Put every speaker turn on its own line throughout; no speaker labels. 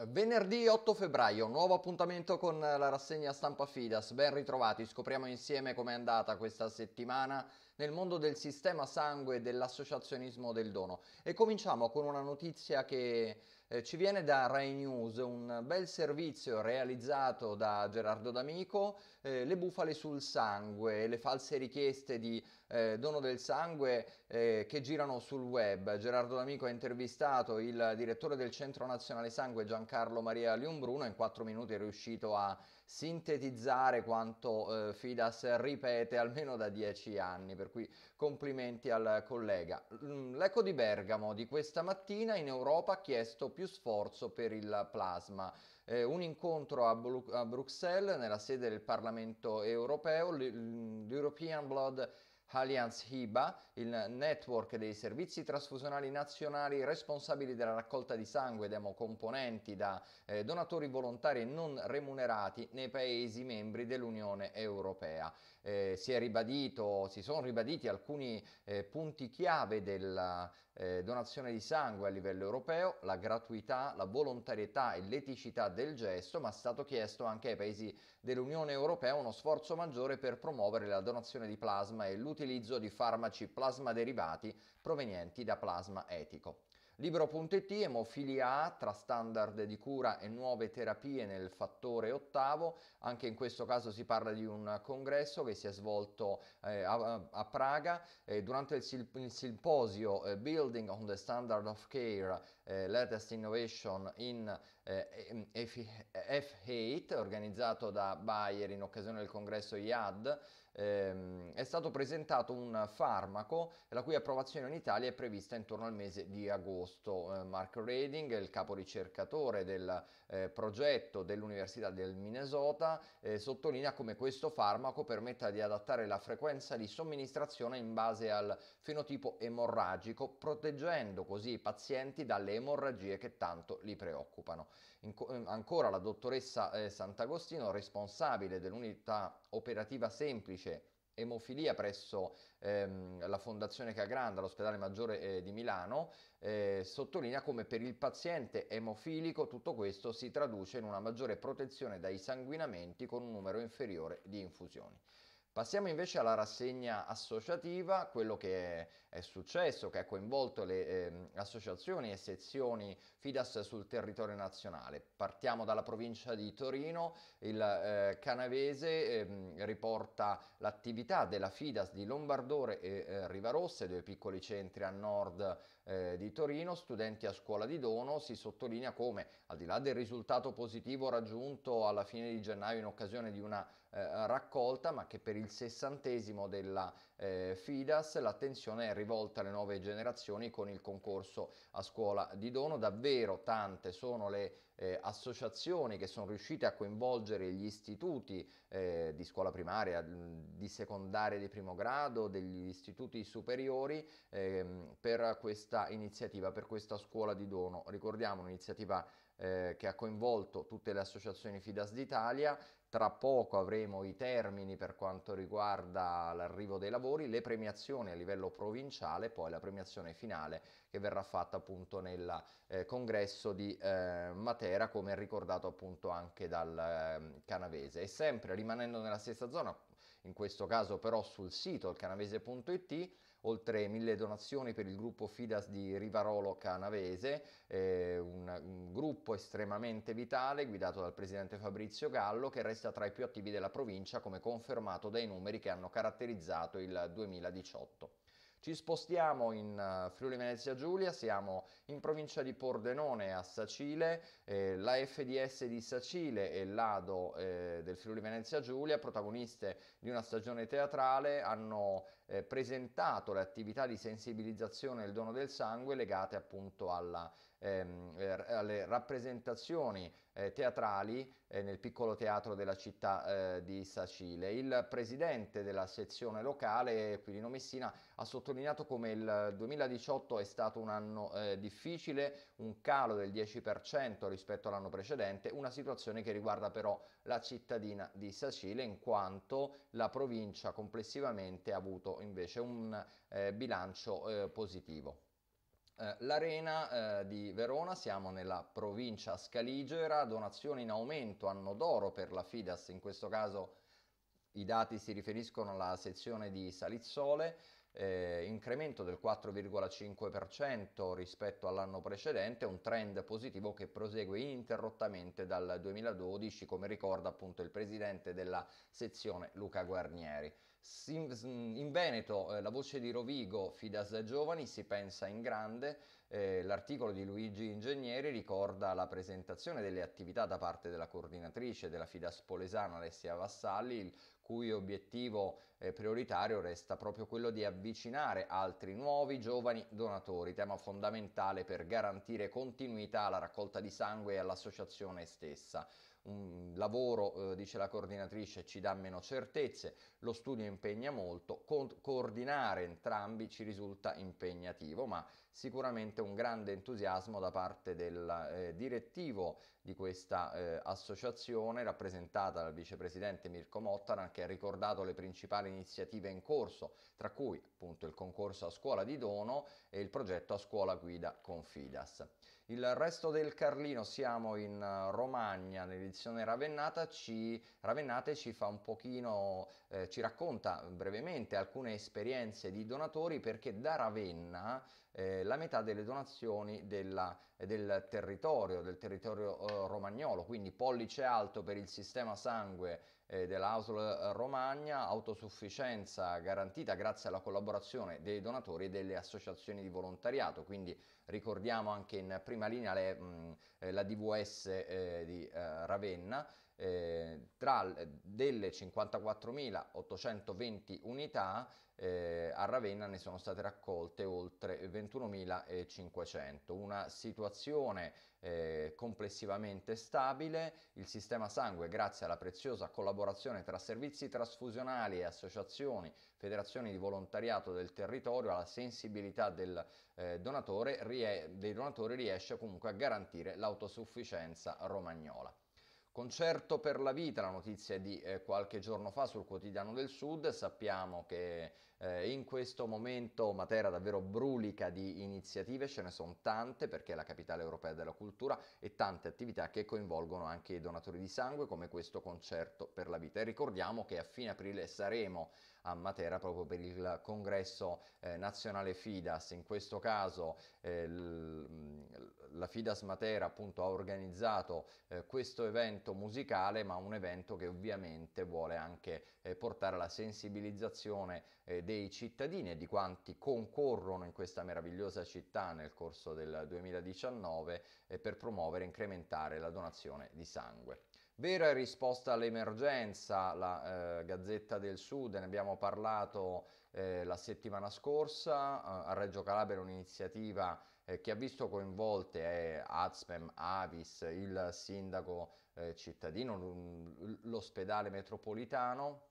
Eh, venerdì 8 febbraio, nuovo appuntamento con eh, la rassegna stampa Fidas. Ben ritrovati, scopriamo insieme com'è andata questa settimana nel mondo del sistema sangue e dell'associazionismo del dono. E cominciamo con una notizia che eh, ci viene da Rai News, un bel servizio realizzato da Gerardo D'Amico, eh, le bufale sul sangue, le false richieste di eh, dono del sangue eh, che girano sul web. Gerardo D'Amico ha intervistato il direttore del Centro Nazionale Sangue Giancarlo Maria Liumbruno, in quattro minuti è riuscito a sintetizzare quanto eh, Fidas ripete almeno da dieci anni. Per per cui complimenti al collega. Mm, L'Eco di Bergamo di questa mattina in Europa ha chiesto più sforzo per il plasma. Eh, un incontro a, Bru a, Bruxelles, nella sede del Parlamento europeo, l'European Blood Alliance HIBA, il network dei servizi trasfusionali nazionali responsabili della raccolta di sangue ed emocomponenti da eh, donatori volontari e non remunerati nei Paesi membri dell'Unione Europea eh, si è ribadito, si sono ribaditi alcuni eh, punti chiave della eh, donazione di sangue a livello europeo, la gratuità, la volontarietà e l'eticità del gesto, ma è stato chiesto anche ai paesi dell'Unione Europea uno sforzo maggiore per promuovere la donazione di plasma e l'utilizzo di farmaci plasma derivati provenienti da plasma etico. Libro.it, emofilia A tra standard di cura e nuove terapie nel fattore ottavo, anche in questo caso si parla di un congresso che si è svolto eh, a, a, Praga eh, durante il, il simposio eh, Building on the Standard of Care eh, Latest Innovation in eh, F8 organizzato da Bayer in occasione del congresso IAD ehm, è stato presentato un farmaco la cui approvazione in Italia è prevista intorno al mese di agosto. Eh, Mark Reding, il capo ricercatore del eh, progetto dell'Università del Minnesota, eh, sottolinea come questo farmaco permetta di adattare la frequenza di somministrazione in base al fenotipo emorragico, proteggendo così i pazienti dalle emorragie che tanto li preoccupano. Co- ehm, ancora la dottoressa eh, Sant'Agostino, responsabile dell'unità operativa semplice emofilia presso ehm, la Fondazione Cagranda, l'ospedale maggiore eh, di Milano, eh, sottolinea come per il paziente emofilico tutto questo si traduce in una maggiore protezione dai sanguinamenti con un numero inferiore di infusioni. Passiamo invece alla rassegna associativa, quello che è successo, che ha coinvolto le eh, associazioni e sezioni FIDAS sul territorio nazionale. Partiamo dalla provincia di Torino, il eh, Canavese eh, riporta l'attività della FIDAS di Lombardore e eh, Rivarosse, due piccoli centri a nord eh, di Torino, studenti a scuola di dono, si sottolinea come, al di là del risultato positivo raggiunto alla fine di gennaio in occasione di una eh, raccolta, ma che per il sessantesimo della eh, FIDAS l'attenzione è rivolta alle nuove generazioni con il concorso a scuola di dono. Davvero tante sono le eh, associazioni che sono riuscite a coinvolgere gli istituti eh, di scuola primaria, mm, di secondaria di primo grado, degli istituti superiori eh, per questa iniziativa, per questa scuola di dono. Ricordiamo un'iniziativa eh, che ha coinvolto tutte le associazioni FIDAS d'Italia tra poco avremo i termini per quanto riguarda l'arrivo dei lavori, le premiazioni a livello provinciale, poi la premiazione finale che verrà fatta appunto nel eh, congresso di eh, Matera, come ricordato appunto anche dal eh, Canavese. E sempre rimanendo nella stessa zona, in questo caso però sul sito canavese.it, oltre mille donazioni per il gruppo Fidas di Rivarolo Canavese, eh, un, un, gruppo estremamente vitale guidato dal presidente Fabrizio Gallo che resta tra i più attivi della provincia come confermato dai numeri che hanno caratterizzato il 2018. Ci spostiamo in eh, Friuli Venezia Giulia, siamo in provincia di Pordenone a Sacile, eh, la FDS di Sacile e l'Ado eh, del Friuli Venezia Giulia, protagoniste di una stagione teatrale, hanno eh, presentato le attività di sensibilizzazione del dono del sangue legate appunto alla ehm, er, alle rappresentazioni eh, teatrali eh, nel piccolo teatro della città eh, di Sacile. Il presidente della sezione locale, Quirino Messina, ha sottolineato come il 2018 è stato un anno eh, difficile, un calo del 10% rispetto all'anno precedente, una situazione che riguarda però la cittadina di Sacile in quanto la provincia complessivamente ha avuto invece un eh, bilancio eh, positivo. Eh, L'Arena eh, di Verona, siamo nella provincia scaligera, donazioni in aumento, anno d'oro per la Fidas, in questo caso i dati si riferiscono alla sezione di Salizzole, eh, incremento del 4,5% rispetto all'anno precedente, un trend positivo che prosegue ininterrottamente dal 2012, come ricorda appunto il presidente della sezione Luca Guarnieri. Mm, in Veneto eh, la voce di Rovigo, Fidas da Giovani, si pensa in grande. Eh, l'articolo di Luigi Ingegneri ricorda la presentazione delle attività da parte della coordinatrice della Fidas Polesana Alessia Vassalli, il cui obiettivo eh, prioritario resta proprio quello di avvicinare altri nuovi giovani donatori, tema fondamentale per garantire continuità alla raccolta di sangue e all'associazione stessa un lavoro, eh, dice la coordinatrice, ci dà meno certezze, lo studio impegna molto, con- coordinare entrambi ci risulta impegnativo, ma sicuramente un grande entusiasmo da parte del eh, direttivo di questa eh, associazione rappresentata dal vicepresidente Mirko Mottaran che ha ricordato le principali iniziative in corso, tra cui appunto il concorso a scuola di dono e il progetto a scuola guida con Fidas. Il resto del Carlino siamo in eh, Romagna, nell'edizione Ravennata ci, Ravennate ci fa un pochino, eh, ci racconta brevemente alcune esperienze di donatori perché da Ravenna eh, la metà delle donazioni della, eh, del territorio, del territorio eh, romagnolo, quindi pollice alto per il sistema sangue eh, della Romagna, autosufficienza garantita grazie alla collaborazione dei donatori e delle associazioni di volontariato, quindi ricordiamo anche in prima linea le, mh, mm, eh, la DVS eh, di Ravenna, eh, tra delle 54.820 unità eh, a Ravenna ne sono state raccolte oltre 21.500, una situazione eh, complessivamente stabile, il sistema sangue grazie alla preziosa collaborazione tra servizi trasfusionali e associazioni, federazioni di volontariato del territorio, alla sensibilità del, eh, donatore, dei donatori riesce comunque a garantire l'autosufficienza romagnola. Concerto per la vita, la notizia di eh, qualche giorno fa sul quotidiano del Sud, sappiamo che eh, in questo momento Matera davvero brulica di iniziative, ce ne sono tante perché è la capitale europea della cultura e tante attività che coinvolgono anche i donatori di sangue come questo concerto per la vita. E ricordiamo che a fine aprile saremo a Matera proprio per il congresso eh, nazionale FIDAS. In questo caso eh, la FIDAS Matera appunto ha organizzato eh, questo evento musicale, ma un evento che ovviamente vuole anche eh, portare alla sensibilizzazione eh, dei cittadini e di quanti concorrono in questa meravigliosa città nel corso del 2019 eh, per promuovere e incrementare la donazione di sangue. Vera risposta all'emergenza, la eh, Gazzetta del Sud, ne abbiamo parlato eh, la settimana scorsa, eh, a Reggio Calabria un'iniziativa eh, che ha visto coinvolte eh, Azpem, Avis, il sindaco eh, cittadino, l'ospedale metropolitano.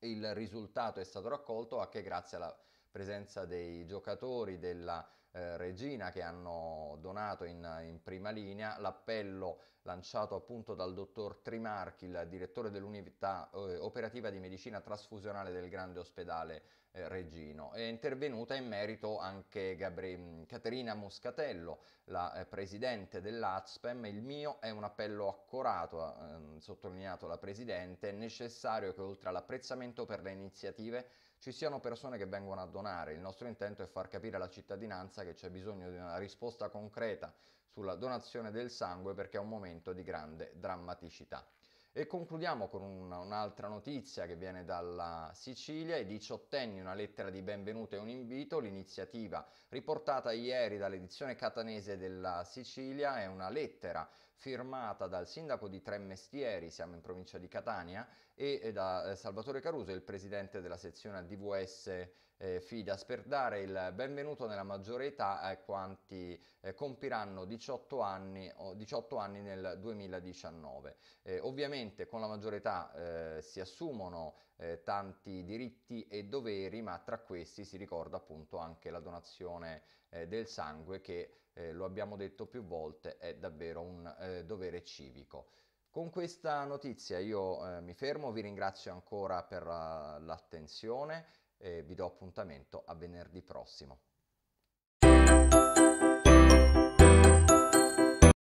Il risultato è stato raccolto anche grazie alla presenza dei giocatori, della eh, regina che hanno donato in, in prima linea, l'appello lanciato appunto dal dottor Trimarchi, il direttore dell'unità eh, operativa di medicina trasfusionale del grande ospedale eh, Regino. È intervenuta in merito anche Gabri- mm, Caterina Moscatello, la eh, presidente dell'ATSPEM. Il mio è un appello accorato, ha ehm, sottolineato la presidente, è necessario che oltre all'apprezzamento per le iniziative ci siano persone che vengono a donare. Il nostro intento è far capire alla cittadinanza che c'è bisogno di una risposta concreta sulla donazione del sangue perché è un momento di grande drammaticità. E concludiamo con un, un'altra notizia che viene dalla Sicilia, i diciottenni, una lettera di benvenuto e un invito, l'iniziativa riportata ieri dall'edizione catanese della Sicilia è una lettera firmata dal sindaco di Tremmestieri, siamo in provincia di Catania, e da eh, Salvatore Caruso, il presidente della sezione DVS eh, Fidas, per dare il benvenuto nella maggiore età a quanti eh, compiranno 18 anni, 18 anni, nel 2019. Eh, ovviamente con la maggiore età eh, si assumono eh, tanti diritti e doveri, ma tra questi si ricorda appunto anche la donazione eh, del sangue che, eh, lo abbiamo detto più volte, è davvero un eh, dovere civico. Con questa notizia io eh, mi fermo, vi ringrazio ancora per eh, l'attenzione e vi do appuntamento a venerdì prossimo.